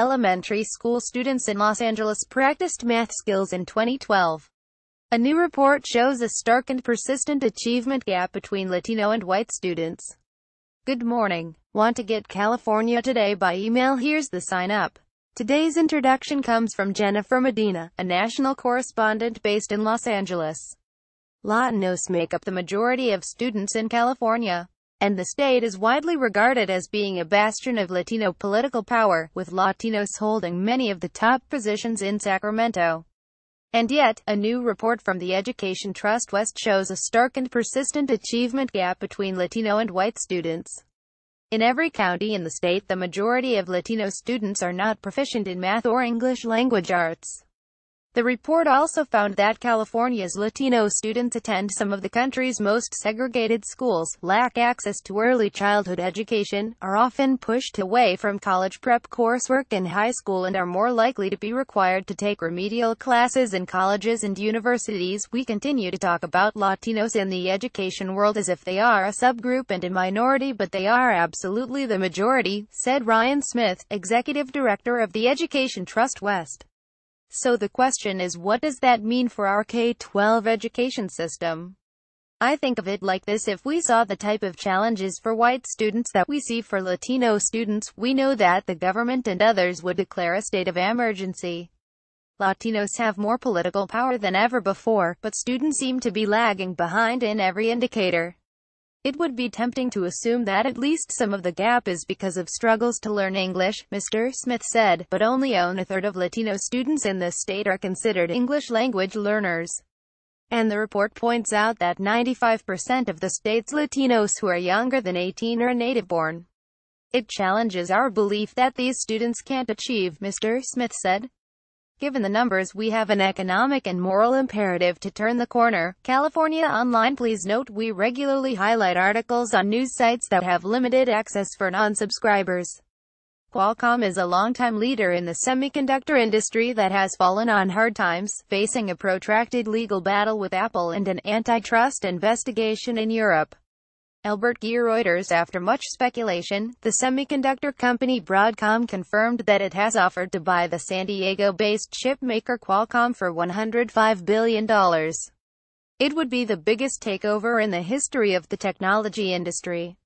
elementary school students in Los Angeles practiced math skills in 2012. A new report shows a stark and persistent achievement gap between Latino and white students. Good morning. Want to get California today by email? Here's the sign up. Today's introduction comes from Jennifer Medina, a national correspondent based in Los Angeles. Latinos make up the majority of students in California and the state is widely regarded as being a bastion of Latino political power, with Latinos holding many of the top positions in Sacramento. And yet, a new report from the Education Trust West shows a stark and persistent achievement gap between Latino and white students. In every county in the state the majority of Latino students are not proficient in math or English language arts. The report also found that California's Latino students attend some of the country's most segregated schools, lack access to early childhood education, are often pushed away from college prep coursework in high school and are more likely to be required to take remedial classes in colleges and universities. We continue to talk about Latinos in the education world as if they are a subgroup and a minority but they are absolutely the majority, said Ryan Smith, executive director of the Education Trust West. So the question is what does that mean for our K-12 education system? I think of it like this if we saw the type of challenges for white students that we see for Latino students, we know that the government and others would declare a state of emergency. Latinos have more political power than ever before, but students seem to be lagging behind in every indicator. It would be tempting to assume that at least some of the gap is because of struggles to learn English, Mr. Smith said, but only own a third of Latino students in the state are considered English language learners. And the report points out that 95% of the state's Latinos who are younger than 18 are native-born. It challenges our belief that these students can't achieve, Mr. Smith said. Given the numbers we have an economic and moral imperative to turn the corner. California Online Please note we regularly highlight articles on news sites that have limited access for non-subscribers. Qualcomm is a longtime leader in the semiconductor industry that has fallen on hard times, facing a protracted legal battle with Apple and an antitrust investigation in Europe. Albert Gear Reuters After much speculation, the semiconductor company Broadcom confirmed that it has offered to buy the San Diego-based chipmaker Qualcomm for $105 billion. It would be the biggest takeover in the history of the technology industry.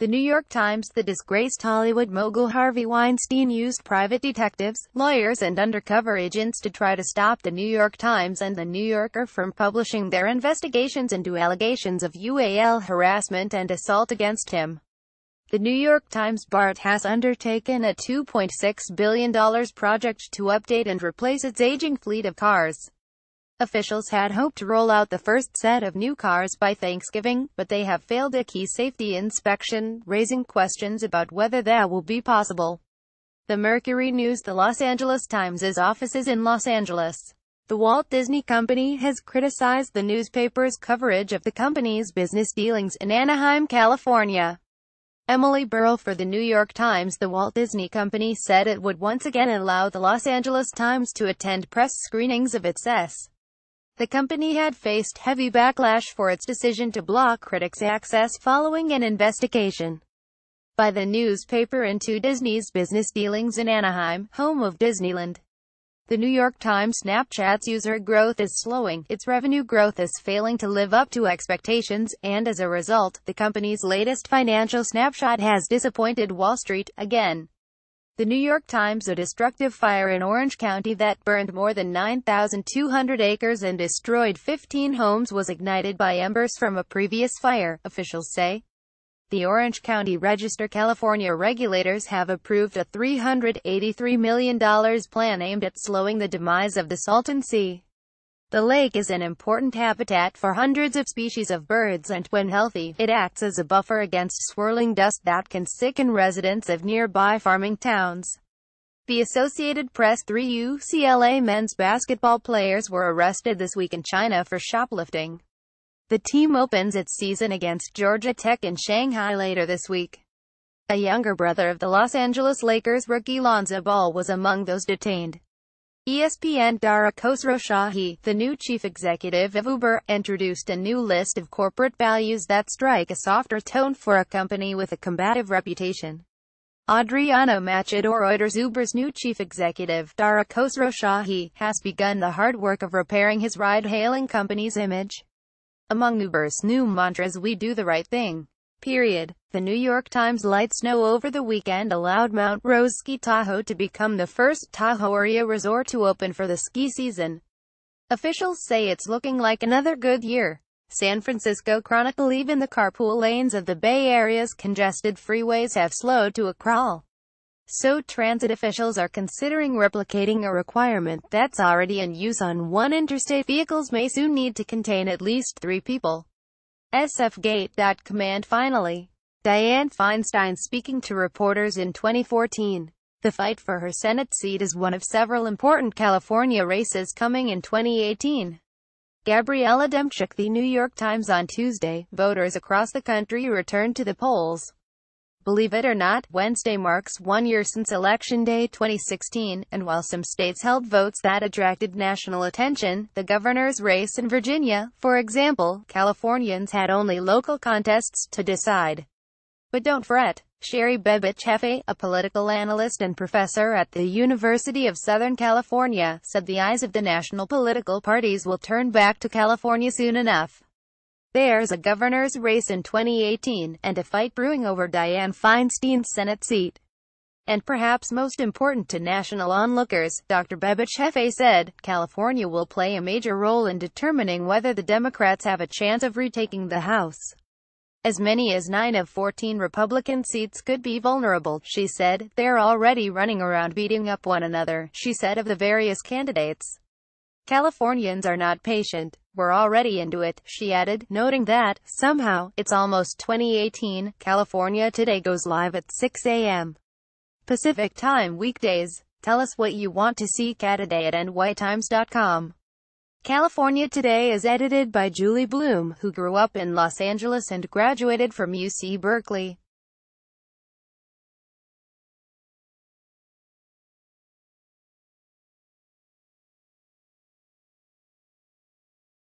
The New York Times The disgraced Hollywood mogul Harvey Weinstein used private detectives, lawyers and undercover agents to try to stop The New York Times and The New Yorker from publishing their investigations into allegations of UAL harassment and assault against him. The New York Times BART has undertaken a $2.6 billion project to update and replace its aging fleet of cars. Officials had hoped to roll out the first set of new cars by Thanksgiving, but they have failed a key safety inspection, raising questions about whether that will be possible. The Mercury News The Los Angeles Times offices in Los Angeles. The Walt Disney Company has criticized the newspaper's coverage of the company's business dealings in Anaheim, California. Emily Burrell for The New York Times The Walt Disney Company said it would once again allow the Los Angeles Times to attend press screenings of its S. The company had faced heavy backlash for its decision to block critics' access following an investigation by the newspaper into Disney's business dealings in Anaheim, home of Disneyland. The New York Times Snapchat's user growth is slowing, its revenue growth is failing to live up to expectations, and as a result, the company's latest financial snapshot has disappointed Wall Street, again. The New York Times a destructive fire in Orange County that burned more than 9,200 acres and destroyed 15 homes was ignited by embers from a previous fire, officials say. The Orange County Register California regulators have approved a $383 million plan aimed at slowing the demise of the Salton Sea. The lake is an important habitat for hundreds of species of birds and, when healthy, it acts as a buffer against swirling dust that can sicken residents of nearby farming towns. The Associated Press three UCLA men's basketball players were arrested this week in China for shoplifting. The team opens its season against Georgia Tech in Shanghai later this week. A younger brother of the Los Angeles Lakers rookie Lonzo Ball was among those detained. ESPN Dara Khosrowshahi, the new chief executive of Uber, introduced a new list of corporate values that strike a softer tone for a company with a combative reputation. Adriano Machador Reuters Uber's new chief executive, Dara Khosrowshahi, has begun the hard work of repairing his ride-hailing company's image. Among Uber's new mantras we do the right thing. Period. The New York Times light snow over the weekend allowed Mount Rose Ski Tahoe to become the first Tahoe area resort to open for the ski season. Officials say it's looking like another good year. San Francisco Chronicle even the carpool lanes of the Bay Area's congested freeways have slowed to a crawl. So transit officials are considering replicating a requirement that's already in use on one interstate vehicles may soon need to contain at least three people. sfgate.command finally Dianne Feinstein speaking to reporters in 2014. The fight for her Senate seat is one of several important California races coming in 2018. Gabriella Demchuk The New York Times on Tuesday, voters across the country returned to the polls. Believe it or not, Wednesday marks one year since Election Day 2016, and while some states held votes that attracted national attention, the governor's race in Virginia, for example, Californians had only local contests to decide. But don't fret. Sherry Bebichefe, a political analyst and professor at the University of Southern California, said the eyes of the national political parties will turn back to California soon enough. There's a governor's race in 2018, and a fight brewing over Dianne Feinstein's Senate seat. And perhaps most important to national onlookers, Dr. Bebichefe said, California will play a major role in determining whether the Democrats have a chance of retaking the House. As many as 9 of 14 Republican seats could be vulnerable, she said. They're already running around beating up one another, she said of the various candidates. Californians are not patient. We're already into it, she added, noting that, somehow, it's almost 2018. California Today goes live at 6 a.m. Pacific Time weekdays. Tell us what you want to see at today at nytimes.com. California Today is edited by Julie Bloom, who grew up in Los Angeles and graduated from UC Berkeley.